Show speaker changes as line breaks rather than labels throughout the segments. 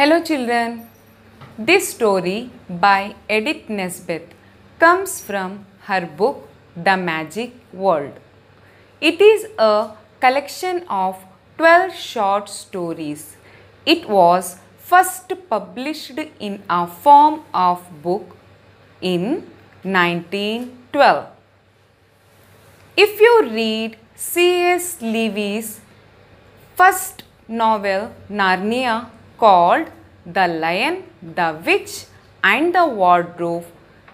Hello, children. This story by Edith Nesbit comes from her book The Magic World. It is a collection of 12 short stories. It was first published in a form of book in 1912. If you read C.S. Lewis' first novel Narnia called The Lion, the Witch and the Wardrobe,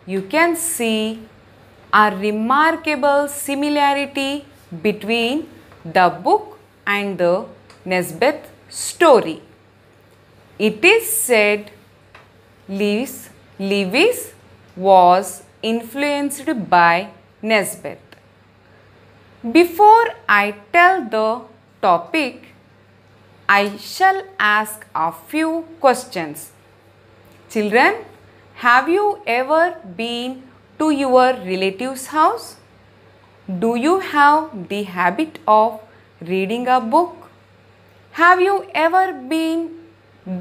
you can see a remarkable similarity between the book and the Nesbeth story. It is said Lewis, Lewis was influenced by Nesbeth. Before I tell the topic, I shall ask a few questions. Children, have you ever been to your relative's house? Do you have the habit of reading a book? Have you ever been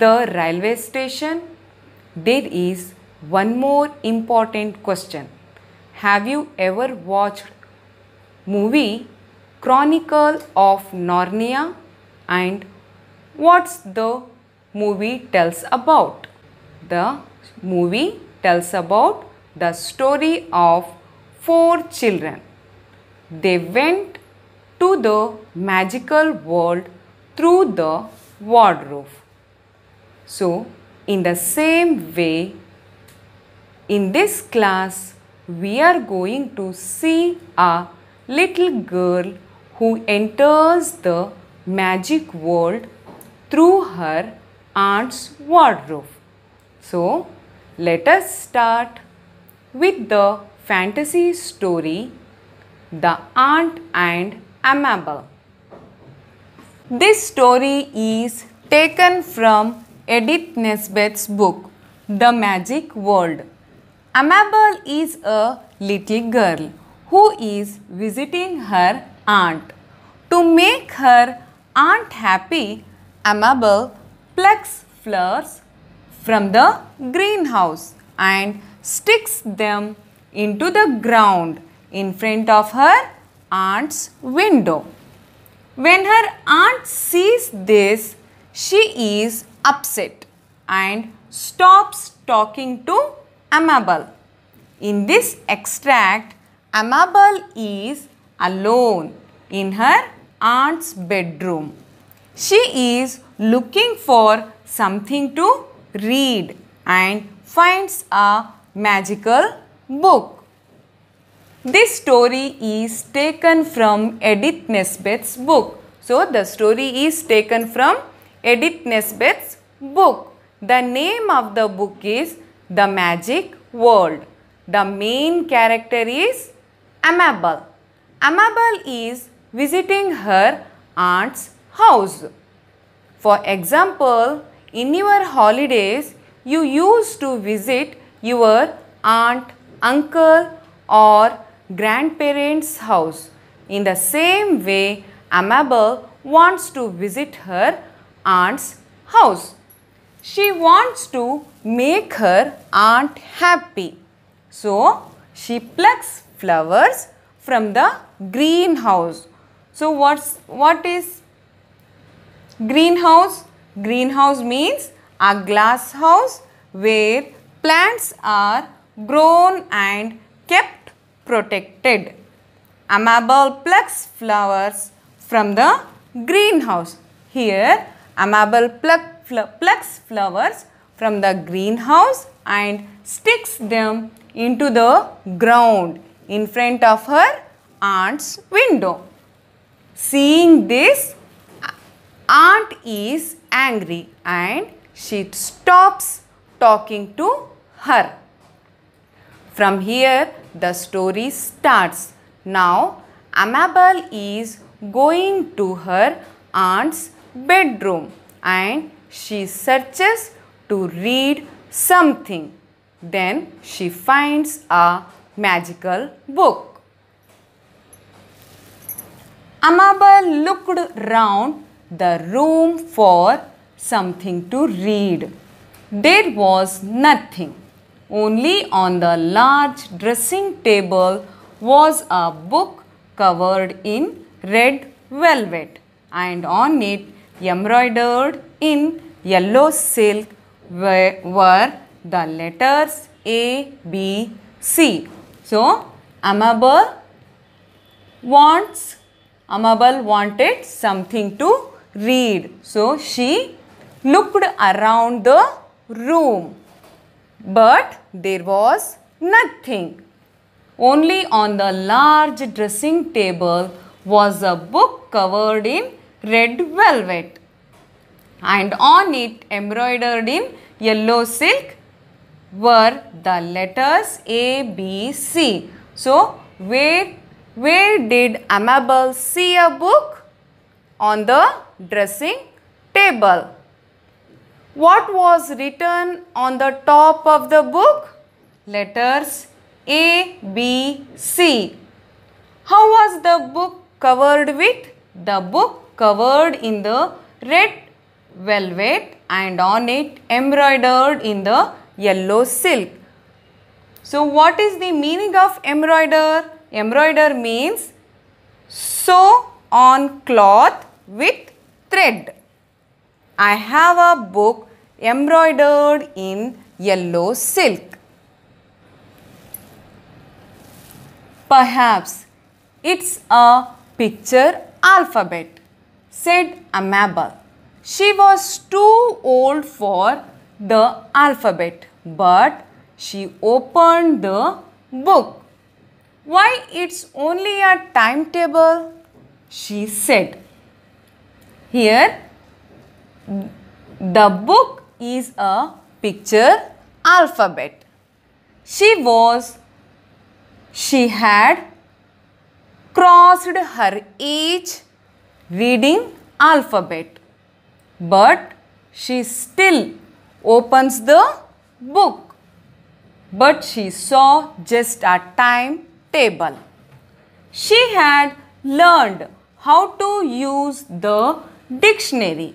the railway station? There is one more important question. Have you ever watched movie Chronicle of Narnia and what's the movie tells about? The movie tells about the story of four children. They went to the magical world through the wardrobe. So, in the same way, in this class, we are going to see a little girl who enters the magic world through her aunt's wardrobe. So, let us start with the fantasy story The Aunt and Amabel. This story is taken from Edith Nesbit's book The Magic World. Amabel is a little girl who is visiting her aunt. To make her aunt happy, amable plucks flowers from the greenhouse and sticks them into the ground in front of her aunt's window. When her aunt sees this, she is upset and stops talking to Amable. In this extract, Amable is alone in her aunt's bedroom. She is looking for something to read and finds a magical book. This story is taken from Edith Nesbit's book. So, the story is taken from Edith Nesbit's book. The name of the book is The Magic World. The main character is Amabel. Amabel is visiting her aunt's house. For example, in your holidays, you used to visit your aunt, uncle or grandparents' house. In the same way, Amabel wants to visit her aunt's house. She wants to make her aunt happy. So, she plucks flowers from the greenhouse. So, what's, what is greenhouse. Greenhouse means a glass house where plants are grown and kept protected. Amable plucks flowers from the greenhouse. Here, amable pluck, plucks flowers from the greenhouse and sticks them into the ground in front of her aunt's window. Seeing this, aunt is angry and she stops talking to her. From here, the story starts. Now, Amabel is going to her aunt's bedroom and she searches to read something. Then she finds a magical book. Amabel looked round the room for something to read. There was nothing. Only on the large dressing table was a book covered in red velvet and on it embroidered in yellow silk were the letters A, B, C. So, Amable wants, Amable wanted something to read. So she looked around the room but there was nothing. Only on the large dressing table was a book covered in red velvet and on it embroidered in yellow silk were the letters A, B, C. So, where, where did Amabel see a book? on the dressing table. What was written on the top of the book? Letters A, B, C. How was the book covered with? The book covered in the red velvet and on it embroidered in the yellow silk. So what is the meaning of embroider? Embroider means sew on cloth with thread. I have a book embroidered in yellow silk. Perhaps it's a picture alphabet, said Amaba. She was too old for the alphabet, but she opened the book. Why it's only a timetable, she said. Here, the book is a picture alphabet. She was, she had crossed her age reading alphabet. But she still opens the book. But she saw just a time table. She had learned how to use the dictionary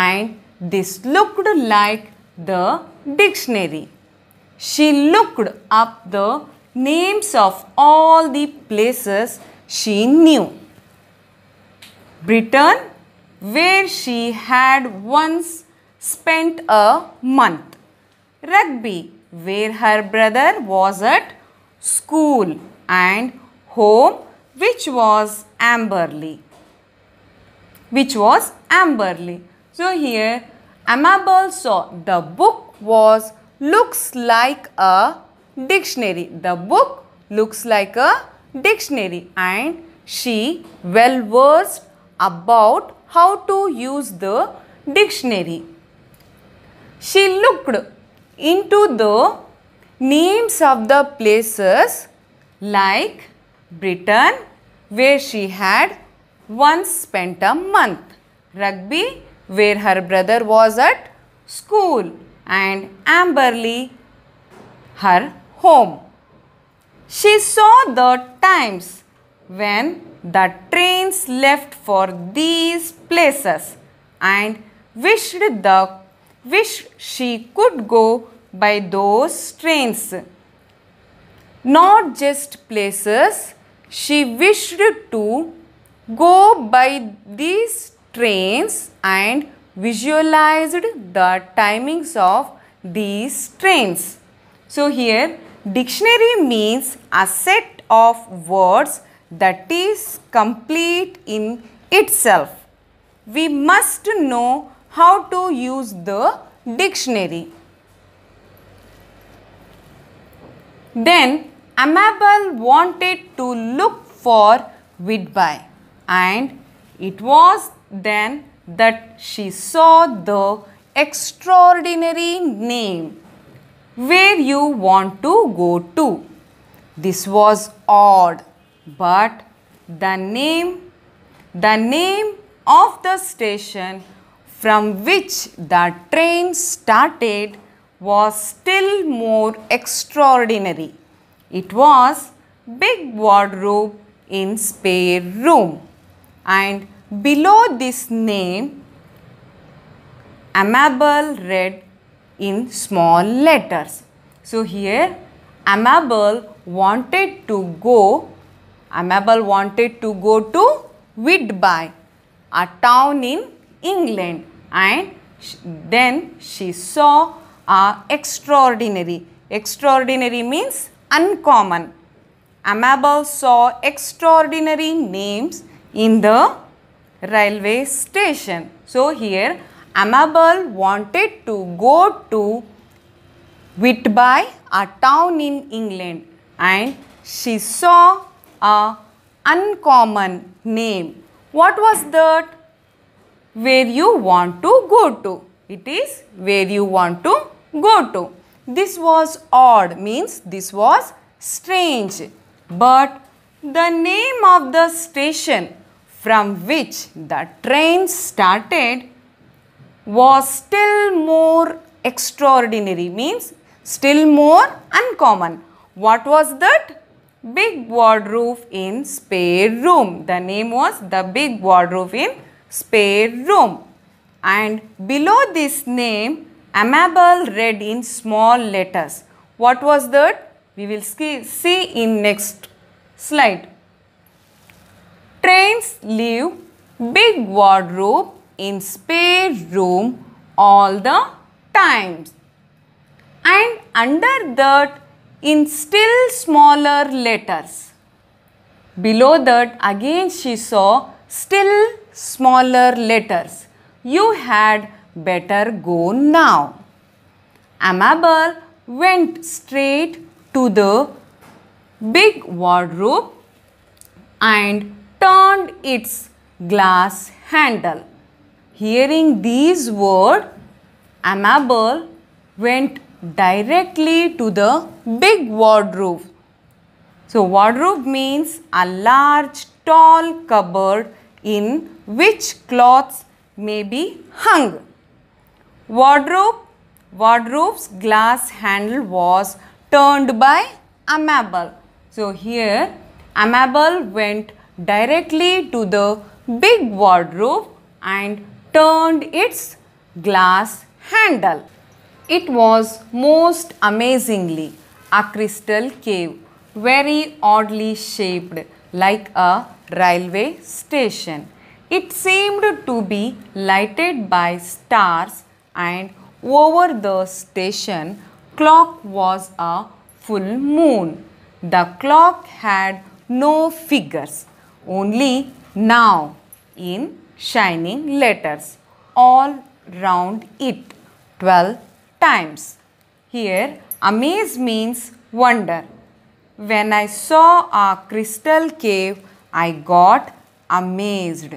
and this looked like the dictionary. She looked up the names of all the places she knew. Britain, where she had once spent a month. Rugby, where her brother was at school. And home, which was Amberley which was Amberley. So here Amabel saw the book was looks like a dictionary. The book looks like a dictionary and she well versed about how to use the dictionary. She looked into the names of the places like Britain where she had once spent a month. Rugby, where her brother was at school, and Amberley, her home. She saw the times when the trains left for these places and wished the wish she could go by those trains. Not just places, she wished to Go by these trains and visualized the timings of these trains. So here dictionary means a set of words that is complete in itself. We must know how to use the dictionary. Then Amabel wanted to look for Vidby and it was then that she saw the extraordinary name where you want to go to. This was odd, but the name, the name of the station from which the train started was still more extraordinary. It was Big Wardrobe in Spare Room and below this name amable read in small letters. So here amable wanted to go, amable wanted to go to Whitby, a town in England and then she saw a extraordinary, extraordinary means uncommon. Amable saw extraordinary names in the railway station. So here Amabel wanted to go to Whitby, a town in England and she saw a uncommon name. What was that? Where you want to go to. It is where you want to go to. This was odd means this was strange. But the name of the station from which the train started was still more extraordinary means still more uncommon. What was that? Big wardrobe in spare room. The name was the big wardrobe in spare room. And below this name, Amabel read in small letters. What was that? We will see in next slide. Trains leave big wardrobe in spare room all the times. And under that in still smaller letters. Below that again she saw still smaller letters. You had better go now. Amabel went straight to the big wardrobe and turned its glass handle. Hearing these words, Amabel went directly to the big wardrobe. So, wardrobe means a large, tall cupboard in which clothes may be hung. Wardrobe, wardrobe's glass handle was turned by Amabel. So, here Amabel went directly to the big wardrobe and turned its glass handle. It was most amazingly a crystal cave, very oddly shaped like a railway station. It seemed to be lighted by stars and over the station clock was a full moon. The clock had no figures only now in shining letters all round it 12 times. Here amaze means wonder. When I saw a crystal cave, I got amazed.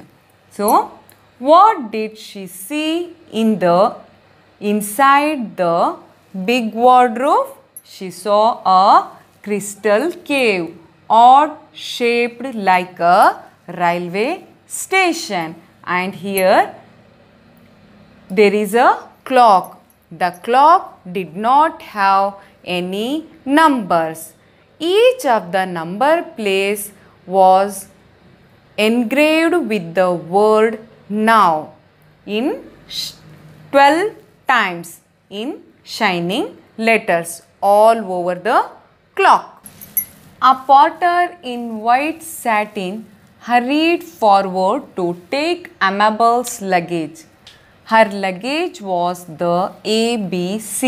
So, what did she see in the inside the big wardrobe? She saw a crystal cave or shaped like a railway station and here there is a clock. The clock did not have any numbers. Each of the number place was engraved with the word now in 12 times in shining letters all over the clock. A porter in white satin hurried forward to take Amabel's luggage. Her luggage was the ABC,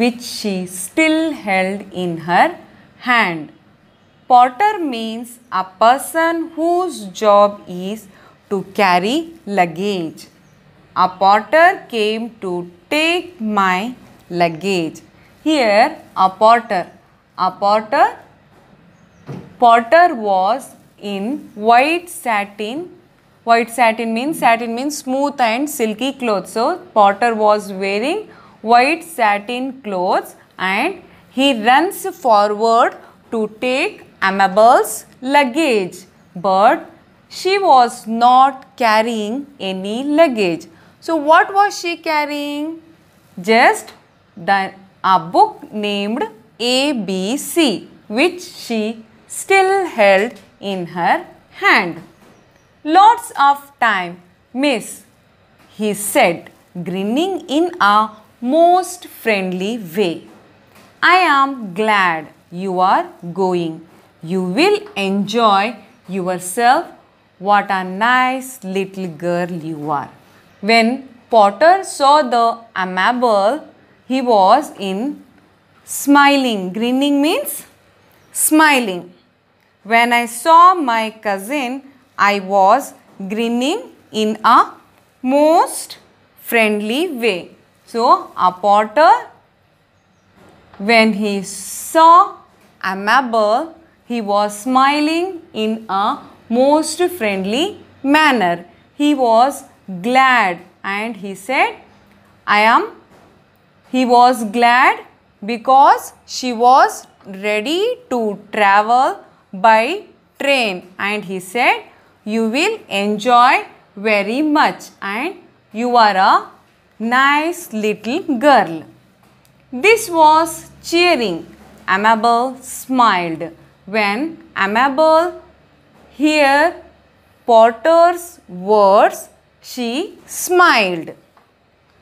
which she still held in her hand. Porter means a person whose job is to carry luggage. A porter came to take my luggage. Here, a porter. A porter Potter was in white satin. White satin means, satin means smooth and silky clothes. So, Potter was wearing white satin clothes and he runs forward to take Amabel's luggage. But she was not carrying any luggage. So, what was she carrying? Just the, a book named ABC which she still held in her hand. Lots of time, miss, he said, grinning in a most friendly way. I am glad you are going. You will enjoy yourself. What a nice little girl you are. When Potter saw the amiable, he was in smiling. Grinning means smiling. When I saw my cousin, I was grinning in a most friendly way. So, a potter, when he saw Amable, he was smiling in a most friendly manner. He was glad and he said, I am, he was glad because she was ready to travel by train and he said you will enjoy very much and you are a nice little girl. This was cheering. Amabel smiled. When Amabel heard Potter's words, she smiled.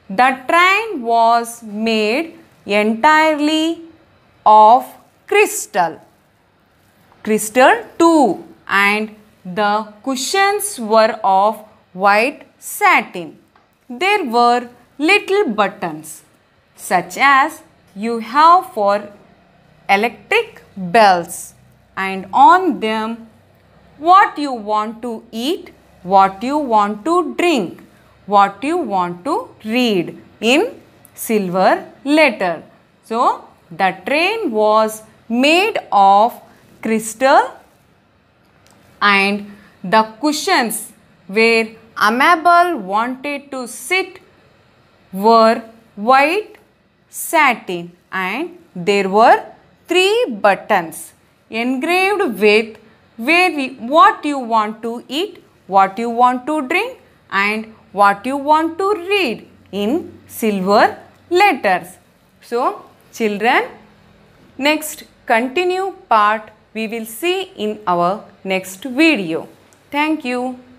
The train was made entirely of crystal crystal too and the cushions were of white satin. There were little buttons such as you have for electric bells and on them what you want to eat, what you want to drink, what you want to read in silver letter. So the train was made of crystal and the cushions where Amabel wanted to sit were white satin and there were three buttons engraved with where we, what you want to eat, what you want to drink and what you want to read in silver letters. So, children, next continue part we will see in our next video. Thank you.